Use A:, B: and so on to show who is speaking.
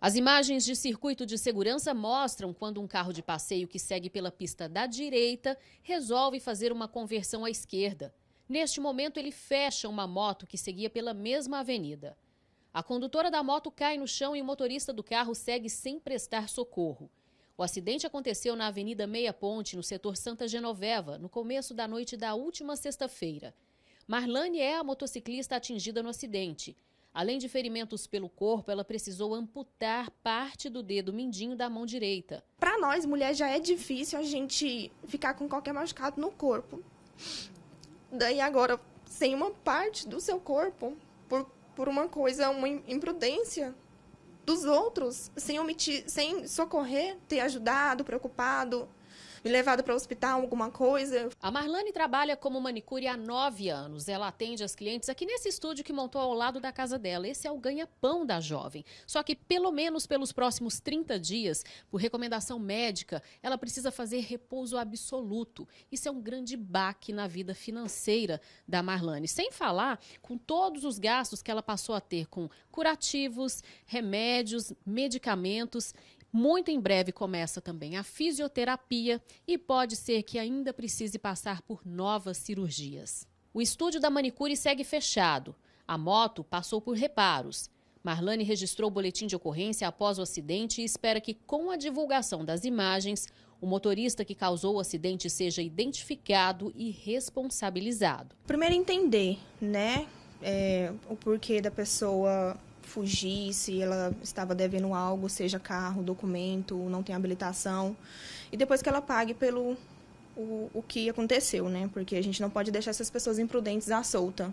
A: As imagens de circuito de segurança mostram quando um carro de passeio que segue pela pista da direita resolve fazer uma conversão à esquerda. Neste momento, ele fecha uma moto que seguia pela mesma avenida. A condutora da moto cai no chão e o motorista do carro segue sem prestar socorro. O acidente aconteceu na Avenida Meia Ponte, no setor Santa Genoveva, no começo da noite da última sexta-feira. Marlane é a motociclista atingida no acidente. Além de ferimentos pelo corpo, ela precisou amputar parte do dedo mindinho da mão direita.
B: Para nós, mulheres, já é difícil a gente ficar com qualquer machucado no corpo. Daí agora, sem uma parte do seu corpo, por, por uma coisa, uma imprudência dos outros, sem omitir, sem socorrer, ter ajudado, preocupado, me levado
A: para o hospital, alguma coisa. A Marlane trabalha como manicure há nove anos. Ela atende as clientes aqui nesse estúdio que montou ao lado da casa dela. Esse é o ganha-pão da jovem. Só que, pelo menos pelos próximos 30 dias, por recomendação médica, ela precisa fazer repouso absoluto. Isso é um grande baque na vida financeira da Marlane. Sem falar com todos os gastos que ela passou a ter com curativos, remédios, medicamentos. Muito em breve começa também a fisioterapia e pode ser que ainda precise passar por novas cirurgias. O estúdio da manicure segue fechado. A moto passou por reparos. Marlane registrou o boletim de ocorrência após o acidente e espera que, com a divulgação das imagens, o motorista que causou o acidente seja identificado e responsabilizado. Primeiro entender,
B: né, é, o porquê da pessoa fugir, se ela estava devendo algo, seja carro, documento, não tem habilitação. E depois que ela pague pelo o, o que aconteceu, né? Porque a gente não pode deixar essas pessoas imprudentes à solta.